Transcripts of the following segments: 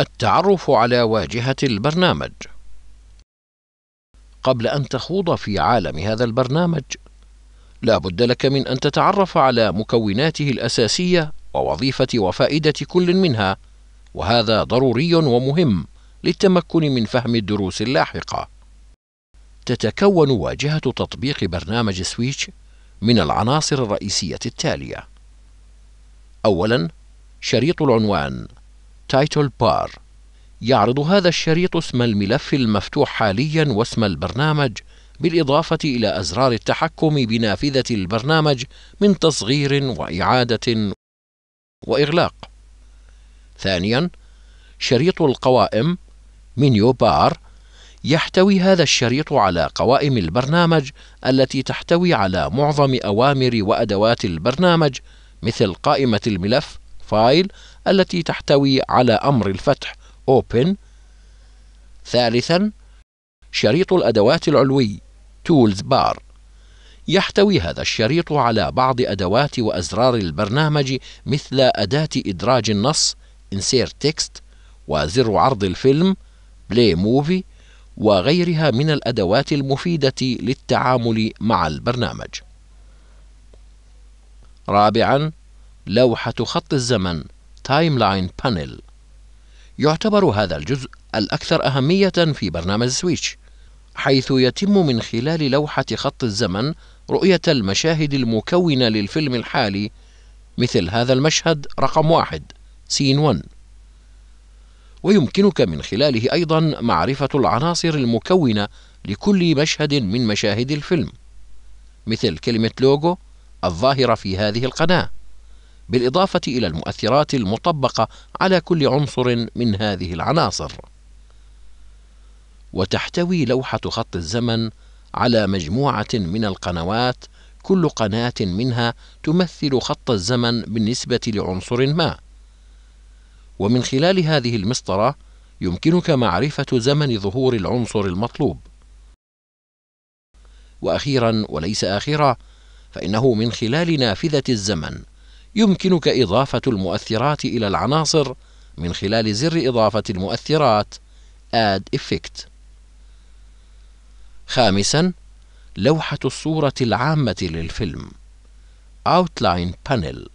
التعرف على واجهة البرنامج قبل أن تخوض في عالم هذا البرنامج لا بد لك من أن تتعرف على مكوناته الأساسية ووظيفة وفائدة كل منها وهذا ضروري ومهم للتمكن من فهم الدروس اللاحقة تتكون واجهة تطبيق برنامج سويتش من العناصر الرئيسية التالية أولا شريط العنوان تايتل بار يعرض هذا الشريط اسم الملف المفتوح حاليا واسم البرنامج بالإضافة إلى أزرار التحكم بنافذة البرنامج من تصغير وإعادة وإغلاق ثانيا شريط القوائم منيو بار يحتوي هذا الشريط على قوائم البرنامج التي تحتوي على معظم أوامر وأدوات البرنامج مثل قائمة الملف فايل التي تحتوي على أمر الفتح open ثالثا شريط الأدوات العلوي tools bar يحتوي هذا الشريط على بعض أدوات وأزرار البرنامج مثل أداة إدراج النص insert text وزر عرض الفيلم play movie وغيرها من الأدوات المفيدة للتعامل مع البرنامج رابعا لوحة خط الزمن تايم لاين يعتبر هذا الجزء الأكثر أهمية في برنامج سويتش حيث يتم من خلال لوحة خط الزمن رؤية المشاهد المكونة للفيلم الحالي مثل هذا المشهد رقم واحد سين ون ويمكنك من خلاله أيضا معرفة العناصر المكونة لكل مشهد من مشاهد الفيلم مثل كلمة لوجو الظاهرة في هذه القناة بالإضافة إلى المؤثرات المطبقة على كل عنصر من هذه العناصر وتحتوي لوحة خط الزمن على مجموعة من القنوات كل قناة منها تمثل خط الزمن بالنسبة لعنصر ما ومن خلال هذه المسطرة يمكنك معرفة زمن ظهور العنصر المطلوب وأخيرا وليس آخرا فإنه من خلال نافذة الزمن يمكنك إضافة المؤثرات إلى العناصر من خلال زر إضافة المؤثرات Add Effect خامسا لوحة الصورة العامة للفيلم Outline Panel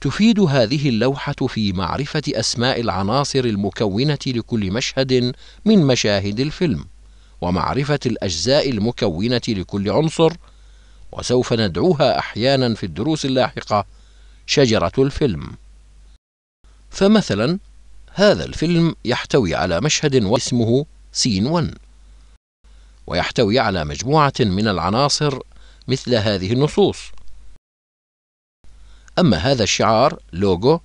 تفيد هذه اللوحة في معرفة أسماء العناصر المكونة لكل مشهد من مشاهد الفيلم ومعرفة الأجزاء المكونة لكل عنصر وسوف ندعوها أحيانا في الدروس اللاحقة شجرة الفيلم فمثلا هذا الفيلم يحتوي على مشهد واسمه سين 1 ويحتوي على مجموعة من العناصر مثل هذه النصوص أما هذا الشعار لوجو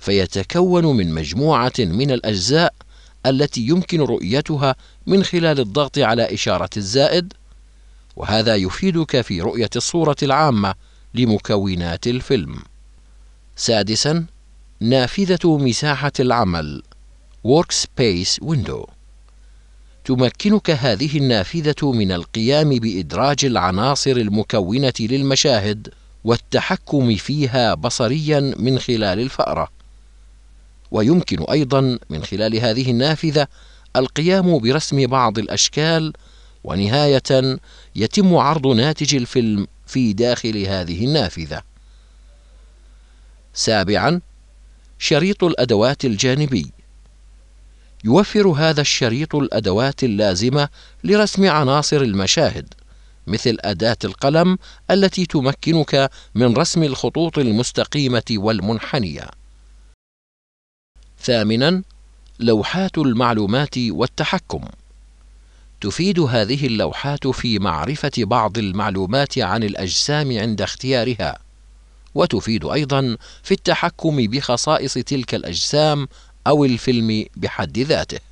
فيتكون من مجموعة من الأجزاء التي يمكن رؤيتها من خلال الضغط على إشارة الزائد وهذا يفيدك في رؤية الصورة العامة لمكونات الفيلم سادسا نافذة مساحة العمل Workspace Window تمكنك هذه النافذة من القيام بإدراج العناصر المكونة للمشاهد والتحكم فيها بصريا من خلال الفأرة ويمكن أيضا من خلال هذه النافذة القيام برسم بعض الأشكال ونهاية يتم عرض ناتج الفيلم في داخل هذه النافذه سابعا شريط الأدوات الجانبي يوفر هذا الشريط الأدوات اللازمة لرسم عناصر المشاهد مثل أداة القلم التي تمكنك من رسم الخطوط المستقيمة والمنحنية. ثامناً: لوحات المعلومات والتحكم. تفيد هذه اللوحات في معرفة بعض المعلومات عن الأجسام عند اختيارها، وتفيد أيضا في التحكم بخصائص تلك الأجسام أو الفيلم بحد ذاته